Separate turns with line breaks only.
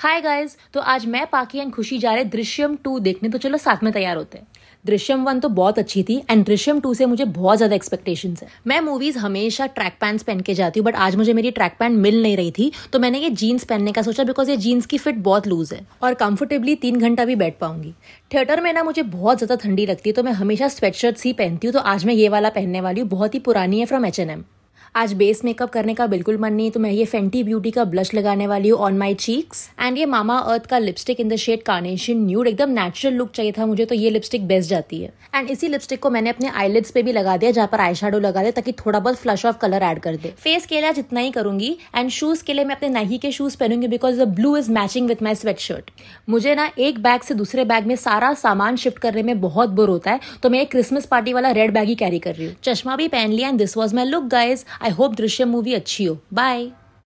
hi guys तो आज मैं पाकी एंड खुशी जा रहे दृश्यम टू देखने तो चलो साथ में तैयार होते हैं दृश्यम वन तो बहुत अच्छी थी एंड दृश्यम टू से मुझे बहुत ज़्यादा एक्सपेक्टेशन है मैं मूवीज़ हमेशा ट्रैक पैंट्स पहन के जाती हूँ बट आज मुझे मेरी ट्रैक पैंट मिल नहीं रही थी तो मैंने ये जीन्स पहनने का सोचा बिकॉज ये जीन्स की फिट बहुत लूज़ है और कंफर्टेबली तीन घंटा भी बैठ पाऊंगी थिएटर में ना मुझे बहुत ज़्यादा ठंडी लगती है तो मैं हमेशा स्वेटशर्ट्स ही पहनती हूँ तो आज मैं ये वाला पहनने वाली हूँ बहुत ही पुरानी है फ्रॉम एच एन एम आज बेस मेकअप करने का बिल्कुल मन नहीं तो मैं ये फेंटी ब्यूटी का ब्लश लगाने वाली हूँ ऑन माई चीक्स एंड ये मामा अर्थ का lipstick in the shade carnation nude एकदम नेचुरल लुक चाहिए था मुझे तो ये लिपस्टिक बेस्ट जाती है एंड इसी लिपस्टिक को मैंने अपने आईलिड्स पे भी लगा दिया जहाँ पर आई लगा दिया ताकि थोड़ा बहुत फ्लश ऑफ कलर एड कर दे फेस के लिए आज इतना ही करूंगी एंड शूज के लिए मैं अपने नाइकी के शूज पहनूंगी because the blue is matching with my sweatshirt मुझे ना एक बैग से दूसरे बैग में सारा सामान शिफ्ट करने में बहुत बुर होता है तो मैं एक क्रिसमस पार्टी वाला रेड बैग ही कैरी कर रही हूँ चश्मा भी पहन लिया and this was my look guys I hope दृश्य मूवी अच्छी हो बाय